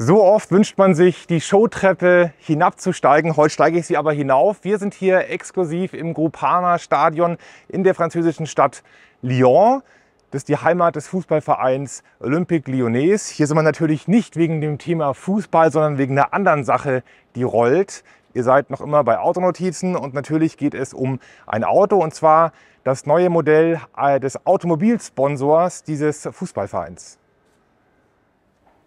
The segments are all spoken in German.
So oft wünscht man sich, die Showtreppe hinabzusteigen. Heute steige ich sie aber hinauf. Wir sind hier exklusiv im Groupama Stadion in der französischen Stadt Lyon. Das ist die Heimat des Fußballvereins Olympique Lyonnais. Hier sind wir natürlich nicht wegen dem Thema Fußball, sondern wegen einer anderen Sache, die rollt. Ihr seid noch immer bei Autonotizen und natürlich geht es um ein Auto und zwar das neue Modell äh, des Automobilsponsors dieses Fußballvereins.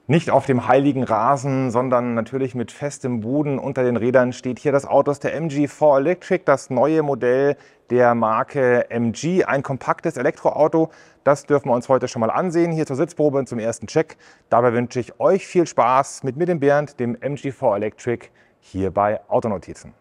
Nicht auf dem heiligen Rasen, sondern natürlich mit festem Boden unter den Rädern steht hier das Auto aus der MG4 Electric, das neue Modell der Marke MG, ein kompaktes Elektroauto. Das dürfen wir uns heute schon mal ansehen, hier zur Sitzprobe und zum ersten Check. Dabei wünsche ich euch viel Spaß mit mir, dem Bernd, dem MG4 Electric, hier bei Autonotizen.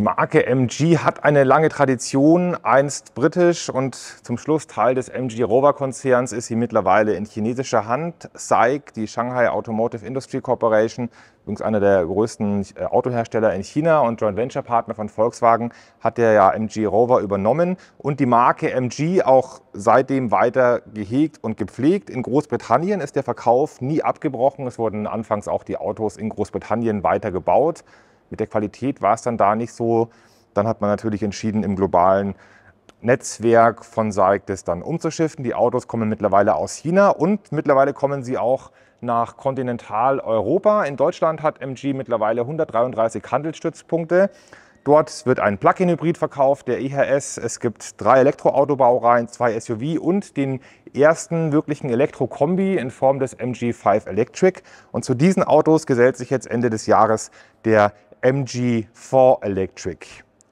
Die Marke MG hat eine lange Tradition, einst britisch und zum Schluss Teil des MG Rover Konzerns ist sie mittlerweile in chinesischer Hand. SAIC, die Shanghai Automotive Industry Corporation, übrigens einer der größten äh, Autohersteller in China und Joint Venture Partner von Volkswagen, hat der ja MG Rover übernommen und die Marke MG auch seitdem weiter gehegt und gepflegt. In Großbritannien ist der Verkauf nie abgebrochen. Es wurden anfangs auch die Autos in Großbritannien weiter gebaut. Mit der Qualität war es dann da nicht so. Dann hat man natürlich entschieden, im globalen Netzwerk von Saikdes dann umzuschiffen. Die Autos kommen mittlerweile aus China und mittlerweile kommen sie auch nach Kontinentaleuropa. In Deutschland hat MG mittlerweile 133 Handelsstützpunkte. Dort wird ein Plug-in-Hybrid verkauft, der EHS. Es gibt drei Elektroautobaureihen, zwei SUV und den ersten wirklichen Elektro-Kombi in Form des MG5 Electric. Und zu diesen Autos gesellt sich jetzt Ende des Jahres der MG4 Electric.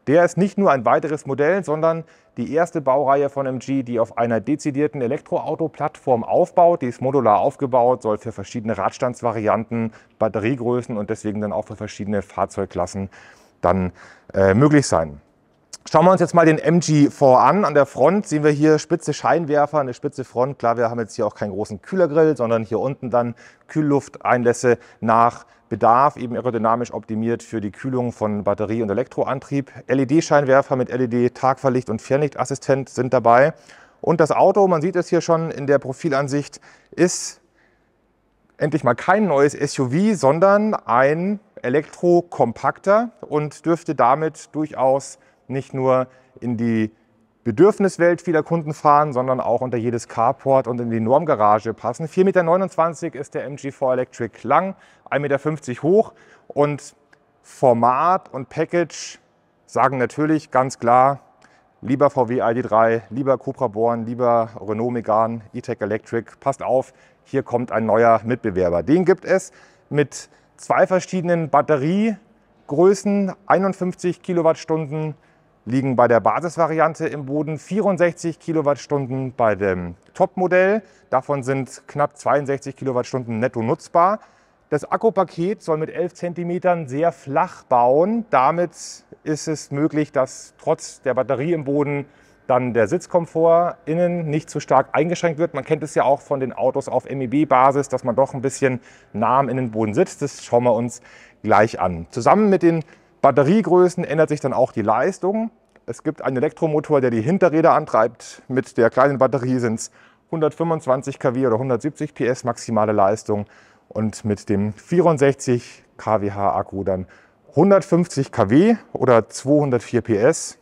Der ist nicht nur ein weiteres Modell, sondern die erste Baureihe von MG, die auf einer dezidierten Elektroauto-Plattform aufbaut. Die ist modular aufgebaut, soll für verschiedene Radstandsvarianten, Batteriegrößen und deswegen dann auch für verschiedene Fahrzeugklassen dann äh, möglich sein. Schauen wir uns jetzt mal den MG4 an. An der Front sehen wir hier spitze Scheinwerfer, eine spitze Front. Klar, wir haben jetzt hier auch keinen großen Kühlergrill, sondern hier unten dann Kühllufteinlässe nach Bedarf eben aerodynamisch optimiert für die Kühlung von Batterie- und Elektroantrieb. LED-Scheinwerfer mit LED-Tagverlicht und Fernlichtassistent sind dabei. Und das Auto, man sieht es hier schon in der Profilansicht, ist endlich mal kein neues SUV, sondern ein Elektrokompakter und dürfte damit durchaus nicht nur in die Bedürfniswelt vieler Kunden fahren, sondern auch unter jedes Carport und in die Normgarage passen. 4,29 Meter ist der MG4 Electric lang, 1,50 Meter hoch und Format und Package sagen natürlich ganz klar, lieber VW ID3, lieber Cobra Born, lieber Renault Megane, E-Tech Electric, passt auf, hier kommt ein neuer Mitbewerber. Den gibt es mit zwei verschiedenen Batteriegrößen, 51 Kilowattstunden, liegen bei der Basisvariante im Boden 64 Kilowattstunden bei dem Top-Modell. Davon sind knapp 62 Kilowattstunden netto nutzbar. Das Akkupaket soll mit 11 cm sehr flach bauen. Damit ist es möglich, dass trotz der Batterie im Boden dann der Sitzkomfort innen nicht zu stark eingeschränkt wird. Man kennt es ja auch von den Autos auf MEB-Basis, dass man doch ein bisschen nah am Innenboden sitzt. Das schauen wir uns gleich an. Zusammen mit den Batteriegrößen ändert sich dann auch die Leistung. Es gibt einen Elektromotor, der die Hinterräder antreibt. Mit der kleinen Batterie sind es 125 kW oder 170 PS maximale Leistung und mit dem 64 kWh Akku dann 150 kW oder 204 PS.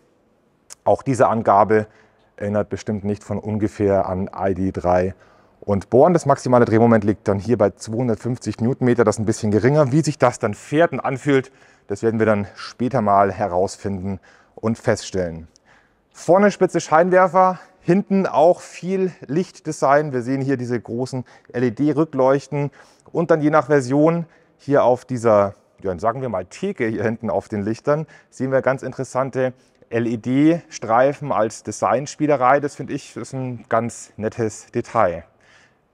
Auch diese Angabe erinnert bestimmt nicht von ungefähr an ID3 und bohren. Das maximale Drehmoment liegt dann hier bei 250 Newtonmeter, das ist ein bisschen geringer. Wie sich das dann fährt und anfühlt, das werden wir dann später mal herausfinden und feststellen. Vorne spitze Scheinwerfer, hinten auch viel Lichtdesign. Wir sehen hier diese großen LED-Rückleuchten und dann je nach Version hier auf dieser, ja, sagen wir mal Theke hier hinten auf den Lichtern, sehen wir ganz interessante LED-Streifen als Designspielerei. Das finde ich ist ein ganz nettes Detail.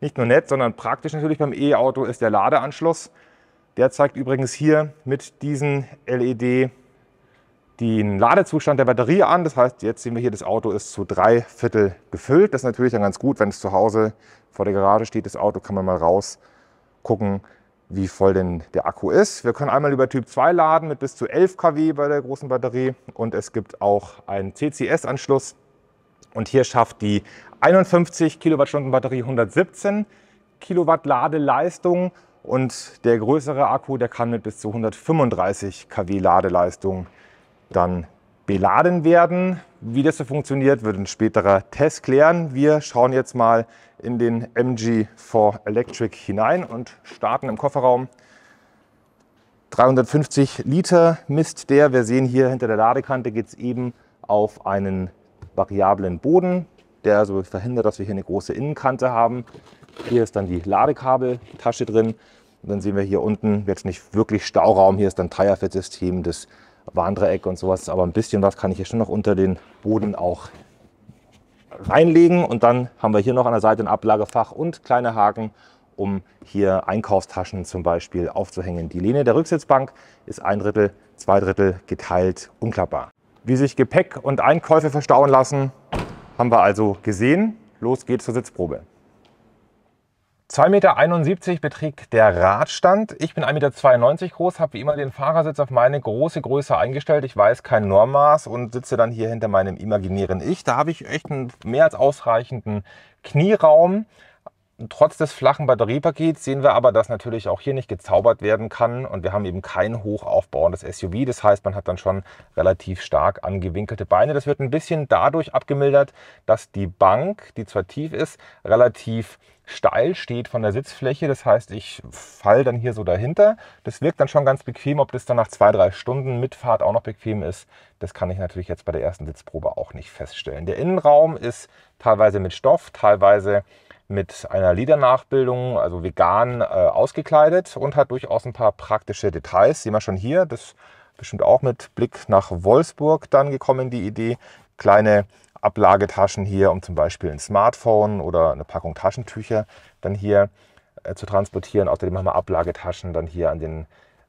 Nicht nur nett, sondern praktisch natürlich beim E-Auto ist der Ladeanschluss. Der zeigt übrigens hier mit diesem LED den Ladezustand der Batterie an. Das heißt, jetzt sehen wir hier, das Auto ist zu drei Viertel gefüllt. Das ist natürlich dann ganz gut, wenn es zu Hause vor der Garage steht, das Auto kann man mal raus gucken, wie voll denn der Akku ist. Wir können einmal über Typ 2 laden mit bis zu 11 kW bei der großen Batterie und es gibt auch einen CCS-Anschluss und hier schafft die 51 Kilowattstunden Batterie, 117 Kilowatt Ladeleistung und der größere Akku, der kann mit bis zu 135 kW Ladeleistung dann beladen werden. Wie das so funktioniert, wird ein späterer Test klären. Wir schauen jetzt mal in den MG4 Electric hinein und starten im Kofferraum. 350 Liter misst der. Wir sehen hier hinter der Ladekante geht es eben auf einen variablen Boden der also verhindert, dass wir hier eine große Innenkante haben. Hier ist dann die Ladekabeltasche drin. Und dann sehen wir hier unten jetzt nicht wirklich Stauraum. Hier ist dann Dreierfettsystem, das Warndreieck und sowas. Aber ein bisschen was kann ich hier schon noch unter den Boden auch reinlegen. Und dann haben wir hier noch an der Seite ein Ablagefach und kleine Haken, um hier Einkaufstaschen zum Beispiel aufzuhängen. Die Lehne der Rücksitzbank ist ein Drittel, zwei Drittel geteilt, unklappbar. Wie sich Gepäck und Einkäufe verstauen lassen, haben wir also gesehen. Los geht's zur Sitzprobe. 2,71 Meter beträgt der Radstand. Ich bin 1,92 Meter groß, habe wie immer den Fahrersitz auf meine große Größe eingestellt. Ich weiß kein Normmaß und sitze dann hier hinter meinem imaginären Ich. Da habe ich echt einen mehr als ausreichenden Knieraum. Trotz des flachen Batteriepakets sehen wir aber, dass natürlich auch hier nicht gezaubert werden kann und wir haben eben kein hochaufbauendes SUV. Das heißt, man hat dann schon relativ stark angewinkelte Beine. Das wird ein bisschen dadurch abgemildert, dass die Bank, die zwar tief ist, relativ steil steht von der Sitzfläche. Das heißt, ich falle dann hier so dahinter. Das wirkt dann schon ganz bequem. Ob das dann nach zwei, drei Stunden Mitfahrt auch noch bequem ist, das kann ich natürlich jetzt bei der ersten Sitzprobe auch nicht feststellen. Der Innenraum ist teilweise mit Stoff, teilweise mit mit einer Liedernachbildung, also vegan, äh, ausgekleidet und hat durchaus ein paar praktische Details. Sehen wir schon hier, das bestimmt auch mit Blick nach Wolfsburg dann gekommen, die Idee. Kleine Ablagetaschen hier, um zum Beispiel ein Smartphone oder eine Packung Taschentücher dann hier äh, zu transportieren. Außerdem haben wir Ablagetaschen dann hier an den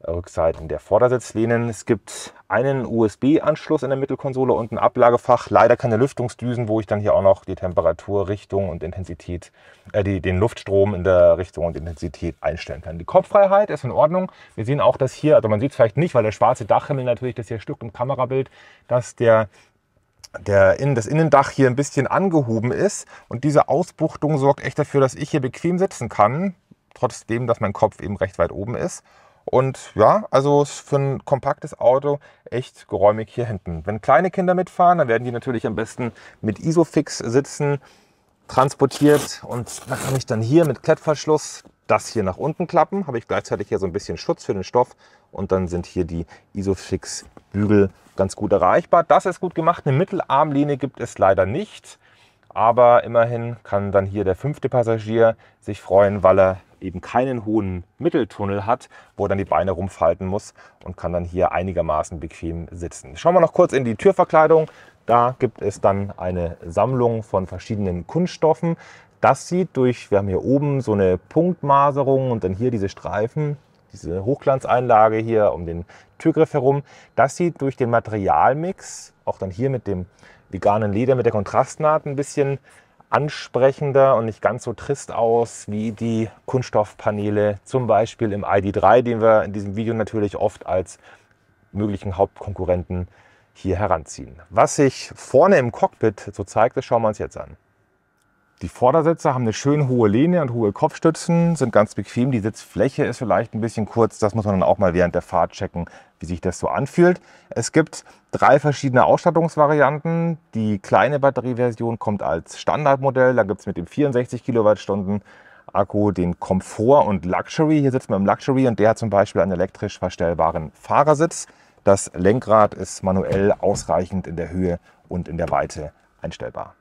Rückseiten der Vordersitzlehnen. Es gibt einen USB-Anschluss in der Mittelkonsole und ein Ablagefach. Leider keine Lüftungsdüsen, wo ich dann hier auch noch die Temperatur, Richtung und Intensität, äh, die, den Luftstrom in der Richtung und Intensität einstellen kann. Die Kopffreiheit ist in Ordnung. Wir sehen auch, dass hier, also man sieht es vielleicht nicht, weil der schwarze Dachhimmel natürlich das hier stückt im Kamerabild, dass der der in, das Innendach hier ein bisschen angehoben ist und diese Ausbuchtung sorgt echt dafür, dass ich hier bequem sitzen kann, trotzdem, dass mein Kopf eben recht weit oben ist. Und ja, also für ein kompaktes Auto echt geräumig hier hinten. Wenn kleine Kinder mitfahren, dann werden die natürlich am besten mit Isofix sitzen, transportiert. Und dann kann ich dann hier mit Klettverschluss das hier nach unten klappen. Habe ich gleichzeitig hier so ein bisschen Schutz für den Stoff. Und dann sind hier die Isofix-Bügel ganz gut erreichbar. Das ist gut gemacht. Eine Mittelarmlehne gibt es leider nicht. Aber immerhin kann dann hier der fünfte Passagier sich freuen, weil er eben keinen hohen Mitteltunnel hat, wo er dann die Beine rumfalten muss und kann dann hier einigermaßen bequem sitzen. Schauen wir noch kurz in die Türverkleidung. Da gibt es dann eine Sammlung von verschiedenen Kunststoffen. Das sieht durch, wir haben hier oben so eine Punktmaserung und dann hier diese Streifen, diese Hochglanzeinlage hier um den Türgriff herum. Das sieht durch den Materialmix, auch dann hier mit dem veganen Leder, mit der Kontrastnaht ein bisschen ansprechender und nicht ganz so trist aus wie die Kunststoffpaneele, zum Beispiel im ID3, den wir in diesem Video natürlich oft als möglichen Hauptkonkurrenten hier heranziehen. Was sich vorne im Cockpit so zeigt, das schauen wir uns jetzt an. Die Vordersitze haben eine schön hohe Lehne und hohe Kopfstützen, sind ganz bequem. Die Sitzfläche ist vielleicht ein bisschen kurz. Das muss man dann auch mal während der Fahrt checken, wie sich das so anfühlt. Es gibt drei verschiedene Ausstattungsvarianten. Die kleine Batterieversion kommt als Standardmodell. Da gibt es mit dem 64 Kilowattstunden Akku den Komfort und Luxury. Hier sitzt man im Luxury und der hat zum Beispiel einen elektrisch verstellbaren Fahrersitz. Das Lenkrad ist manuell ausreichend in der Höhe und in der Weite einstellbar.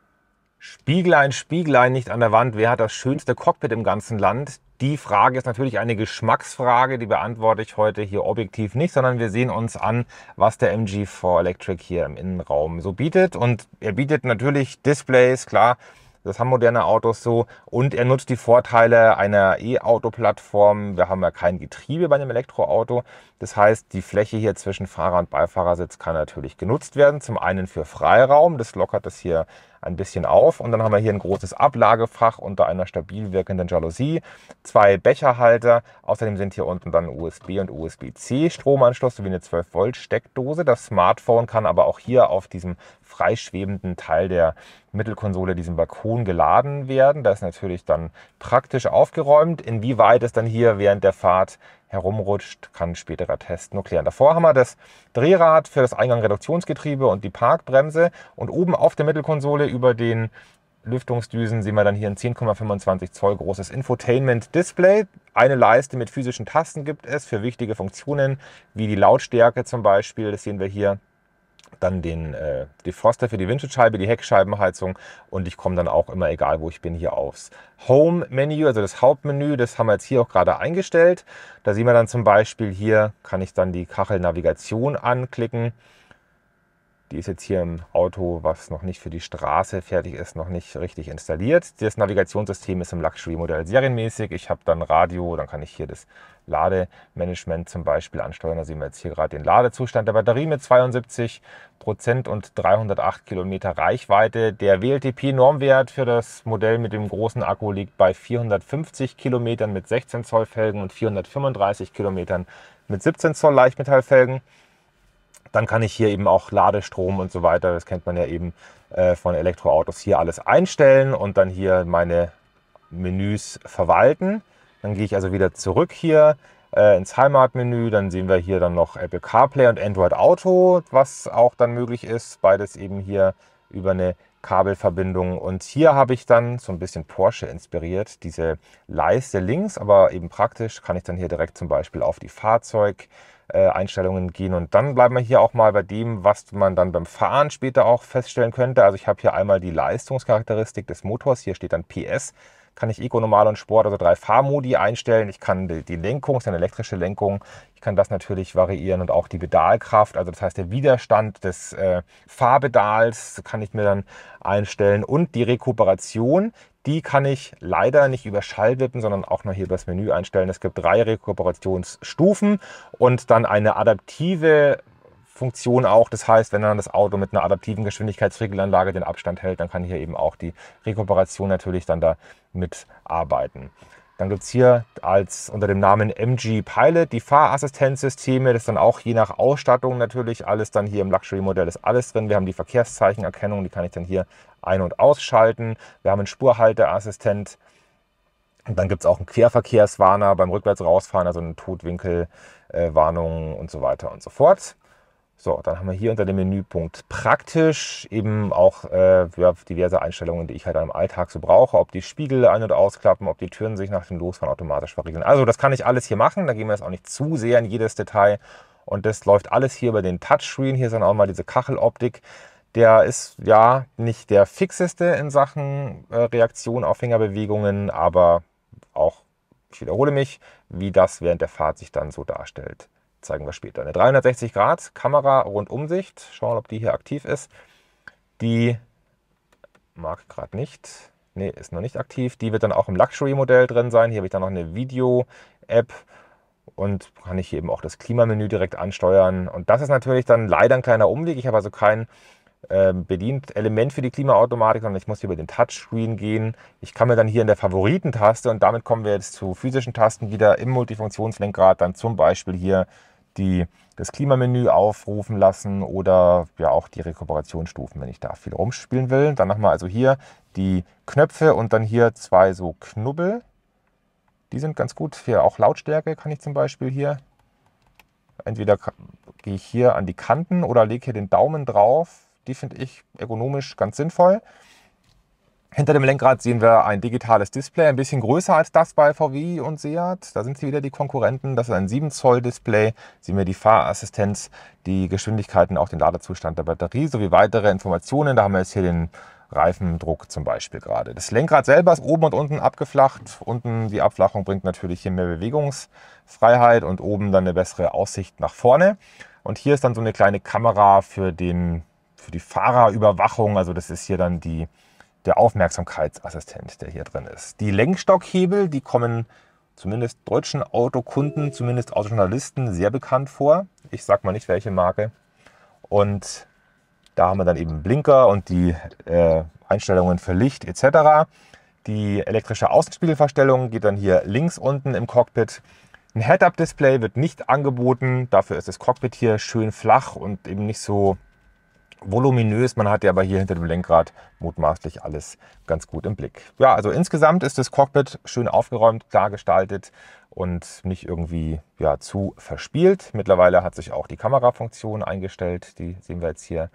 Spieglein, Spieglein nicht an der Wand, wer hat das schönste Cockpit im ganzen Land? Die Frage ist natürlich eine Geschmacksfrage, die beantworte ich heute hier objektiv nicht, sondern wir sehen uns an, was der MG4 Electric hier im Innenraum so bietet. Und er bietet natürlich Displays, klar, das haben moderne Autos so. Und er nutzt die Vorteile einer E-Auto-Plattform. Wir haben ja kein Getriebe bei einem Elektroauto. Das heißt, die Fläche hier zwischen Fahrer und Beifahrersitz kann natürlich genutzt werden. Zum einen für Freiraum, das lockert das hier ein bisschen auf. Und dann haben wir hier ein großes Ablagefach unter einer stabil wirkenden Jalousie, zwei Becherhalter. Außerdem sind hier unten dann USB und USB-C Stromanschluss sowie eine 12 Volt Steckdose. Das Smartphone kann aber auch hier auf diesem freischwebenden Teil der Mittelkonsole, diesem Balkon geladen werden. Da ist natürlich dann praktisch aufgeräumt. Inwieweit es dann hier während der Fahrt herumrutscht, kann späterer Test nur klären. Davor haben wir das Drehrad für das Eingang-Reduktionsgetriebe und die Parkbremse. Und oben auf der Mittelkonsole über den Lüftungsdüsen sehen wir dann hier ein 10,25 Zoll großes Infotainment-Display. Eine Leiste mit physischen Tasten gibt es für wichtige Funktionen wie die Lautstärke zum Beispiel. Das sehen wir hier dann den äh, Defroster für die Windschutzscheibe, die Heckscheibenheizung und ich komme dann auch immer, egal wo ich bin, hier aufs Home-Menü, also das Hauptmenü. Das haben wir jetzt hier auch gerade eingestellt. Da sehen wir dann zum Beispiel hier, kann ich dann die Kachelnavigation anklicken. Die ist jetzt hier im Auto, was noch nicht für die Straße fertig ist, noch nicht richtig installiert. Das Navigationssystem ist im Luxury-Modell serienmäßig. Ich habe dann Radio, dann kann ich hier das Lademanagement zum Beispiel ansteuern. Da sehen wir jetzt hier gerade den Ladezustand der Batterie mit 72 Prozent und 308 Kilometer Reichweite. Der WLTP-Normwert für das Modell mit dem großen Akku liegt bei 450 Kilometern mit 16 Zoll Felgen und 435 Kilometern mit 17 Zoll Leichtmetallfelgen. Dann kann ich hier eben auch Ladestrom und so weiter, das kennt man ja eben äh, von Elektroautos, hier alles einstellen und dann hier meine Menüs verwalten. Dann gehe ich also wieder zurück hier äh, ins Heimatmenü. Dann sehen wir hier dann noch Apple CarPlay und Android Auto, was auch dann möglich ist. Beides eben hier über eine Kabelverbindung. Und hier habe ich dann so ein bisschen Porsche inspiriert, diese Leiste links, aber eben praktisch kann ich dann hier direkt zum Beispiel auf die Fahrzeug. Äh, Einstellungen gehen. Und dann bleiben wir hier auch mal bei dem, was man dann beim Fahren später auch feststellen könnte. Also ich habe hier einmal die Leistungscharakteristik des Motors. Hier steht dann PS. Kann ich Eco, Normal und Sport, also drei Fahrmodi einstellen. Ich kann die Lenkung, ist eine elektrische Lenkung. Ich kann das natürlich variieren und auch die Pedalkraft, also das heißt der Widerstand des äh, Fahrpedals kann ich mir dann einstellen und die Rekuperation. Die kann ich leider nicht über Schall wippen, sondern auch nur hier über das Menü einstellen. Es gibt drei Rekuperationsstufen und dann eine adaptive Funktion auch. Das heißt, wenn dann das Auto mit einer adaptiven Geschwindigkeitsregelanlage den Abstand hält, dann kann hier eben auch die Rekuperation natürlich dann da mitarbeiten. Dann gibt es hier als unter dem Namen MG Pilot die Fahrassistenzsysteme. Das ist dann auch je nach Ausstattung natürlich alles dann hier im Luxury-Modell ist alles drin. Wir haben die Verkehrszeichenerkennung, die kann ich dann hier ein- und ausschalten. Wir haben einen Spurhalteassistent. Und dann gibt es auch einen Querverkehrswarner beim Rückwärts rausfahren, also eine Totwinkelwarnung und so weiter und so fort. So, dann haben wir hier unter dem Menüpunkt praktisch eben auch äh, diverse Einstellungen, die ich halt im Alltag so brauche. Ob die Spiegel ein- und ausklappen, ob die Türen sich nach dem Losfahren automatisch verriegeln. Also das kann ich alles hier machen, da gehen wir jetzt auch nicht zu sehr in jedes Detail. Und das läuft alles hier über den Touchscreen. Hier ist dann auch mal diese Kacheloptik. Der ist ja nicht der fixeste in Sachen äh, Reaktion auf Fingerbewegungen, aber auch, ich wiederhole mich, wie das während der Fahrt sich dann so darstellt. Zeigen wir später. Eine 360 Grad Kamera Rundumsicht. Schauen, ob die hier aktiv ist. Die mag gerade nicht. Ne, ist noch nicht aktiv. Die wird dann auch im Luxury-Modell drin sein. Hier habe ich dann noch eine Video-App und kann ich hier eben auch das Klimamenü direkt ansteuern. Und das ist natürlich dann leider ein kleiner Umweg. Ich habe also kein äh, Bedient-Element für die Klimaautomatik, sondern ich muss hier über den Touchscreen gehen. Ich kann mir dann hier in der Favoritentaste und damit kommen wir jetzt zu physischen Tasten wieder im Multifunktionslenkrad dann zum Beispiel hier die, das Klimamenü aufrufen lassen oder ja auch die Rekuperationsstufen, wenn ich da viel rumspielen will. Dann nochmal also hier die Knöpfe und dann hier zwei so Knubbel. Die sind ganz gut. Hier auch Lautstärke kann ich zum Beispiel hier. Entweder gehe ich hier an die Kanten oder lege hier den Daumen drauf. Die finde ich ergonomisch ganz sinnvoll. Hinter dem Lenkrad sehen wir ein digitales Display, ein bisschen größer als das bei VW und Seat. Da sind sie wieder die Konkurrenten. Das ist ein 7 Zoll Display. Sehen wir die Fahrassistenz, die Geschwindigkeiten, auch den Ladezustand der Batterie sowie weitere Informationen. Da haben wir jetzt hier den Reifendruck zum Beispiel gerade. Das Lenkrad selber ist oben und unten abgeflacht. Unten die Abflachung bringt natürlich hier mehr Bewegungsfreiheit und oben dann eine bessere Aussicht nach vorne. Und hier ist dann so eine kleine Kamera für, den, für die Fahrerüberwachung. Also das ist hier dann die der Aufmerksamkeitsassistent, der hier drin ist. Die Lenkstockhebel, die kommen zumindest deutschen Autokunden, zumindest Autojournalisten sehr bekannt vor. Ich sag mal nicht, welche Marke. Und da haben wir dann eben Blinker und die äh, Einstellungen für Licht etc. Die elektrische Außenspiegelverstellung geht dann hier links unten im Cockpit. Ein Head-Up-Display wird nicht angeboten. Dafür ist das Cockpit hier schön flach und eben nicht so voluminös. Man hat ja aber hier hinter dem Lenkrad mutmaßlich alles ganz gut im Blick. Ja, also insgesamt ist das Cockpit schön aufgeräumt, klar gestaltet und nicht irgendwie ja, zu verspielt. Mittlerweile hat sich auch die Kamerafunktion eingestellt, die sehen wir jetzt hier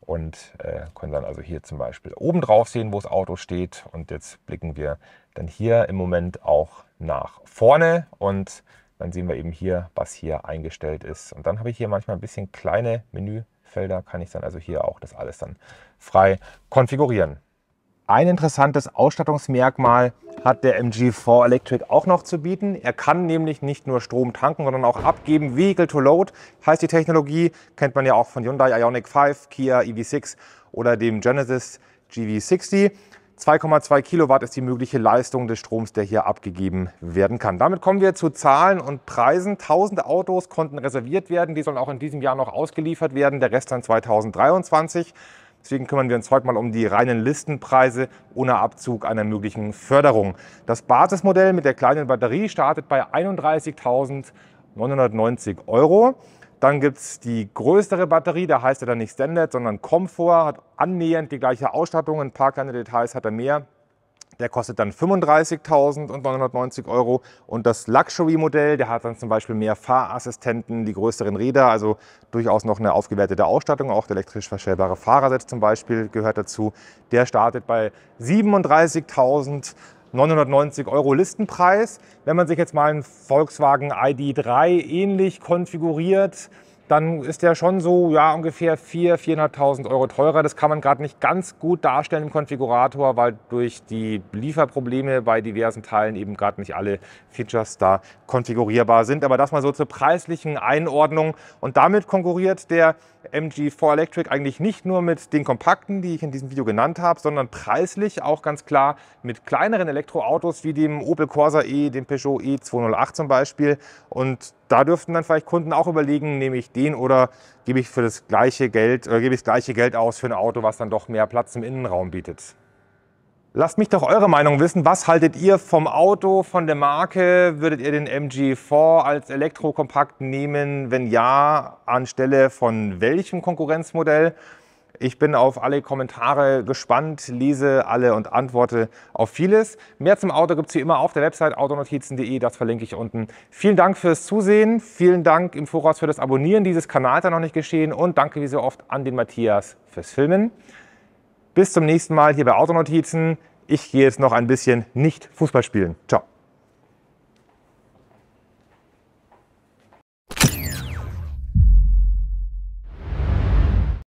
und äh, können dann also hier zum Beispiel oben drauf sehen, wo das Auto steht und jetzt blicken wir dann hier im Moment auch nach vorne und dann sehen wir eben hier, was hier eingestellt ist. Und dann habe ich hier manchmal ein bisschen kleine Menü Felder kann ich dann also hier auch das alles dann frei konfigurieren. Ein interessantes Ausstattungsmerkmal hat der MG4 Electric auch noch zu bieten. Er kann nämlich nicht nur Strom tanken, sondern auch abgeben. Vehicle to Load heißt die Technologie, kennt man ja auch von Hyundai Ioniq 5, Kia EV6 oder dem Genesis GV60. 2,2 Kilowatt ist die mögliche Leistung des Stroms, der hier abgegeben werden kann. Damit kommen wir zu Zahlen und Preisen. Tausende Autos konnten reserviert werden. Die sollen auch in diesem Jahr noch ausgeliefert werden. Der Rest dann 2023. Deswegen kümmern wir uns heute mal um die reinen Listenpreise ohne Abzug einer möglichen Förderung. Das Basismodell mit der kleinen Batterie startet bei 31.990 Euro. Dann gibt es die größere Batterie, da heißt er dann nicht Standard, sondern Komfort, hat annähernd die gleiche Ausstattung, ein paar kleine Details hat er mehr. Der kostet dann 35.990 Euro und das Luxury-Modell, der hat dann zum Beispiel mehr Fahrassistenten, die größeren Räder, also durchaus noch eine aufgewertete Ausstattung, auch der elektrisch verstellbare Fahrersitz zum Beispiel gehört dazu. Der startet bei 37.000 990 Euro Listenpreis. Wenn man sich jetzt mal einen Volkswagen ID3 ähnlich konfiguriert, dann ist der schon so ja, ungefähr 4.000, 4.500 Euro teurer. Das kann man gerade nicht ganz gut darstellen im Konfigurator, weil durch die Lieferprobleme bei diversen Teilen eben gerade nicht alle Features da konfigurierbar sind. Aber das mal so zur preislichen Einordnung. Und damit konkurriert der MG4 Electric eigentlich nicht nur mit den kompakten, die ich in diesem Video genannt habe, sondern preislich auch ganz klar mit kleineren Elektroautos wie dem Opel Corsa E, dem Peugeot E208 zum Beispiel. Und da dürften dann vielleicht Kunden auch überlegen, nehme ich den oder gebe ich für das gleiche Geld oder gebe ich das gleiche Geld aus für ein Auto, was dann doch mehr Platz im Innenraum bietet. Lasst mich doch eure Meinung wissen. Was haltet ihr vom Auto, von der Marke? Würdet ihr den MG4 als Elektrokompakt nehmen? Wenn ja, anstelle von welchem Konkurrenzmodell? Ich bin auf alle Kommentare gespannt, lese alle und antworte auf vieles. Mehr zum Auto gibt es wie immer auf der Website autonotizen.de, das verlinke ich unten. Vielen Dank fürs Zusehen, vielen Dank im Voraus für das Abonnieren dieses Kanals, da noch nicht geschehen und danke wie so oft an den Matthias fürs Filmen. Bis zum nächsten Mal hier bei Autonotizen. Ich gehe jetzt noch ein bisschen nicht Fußball spielen. Ciao.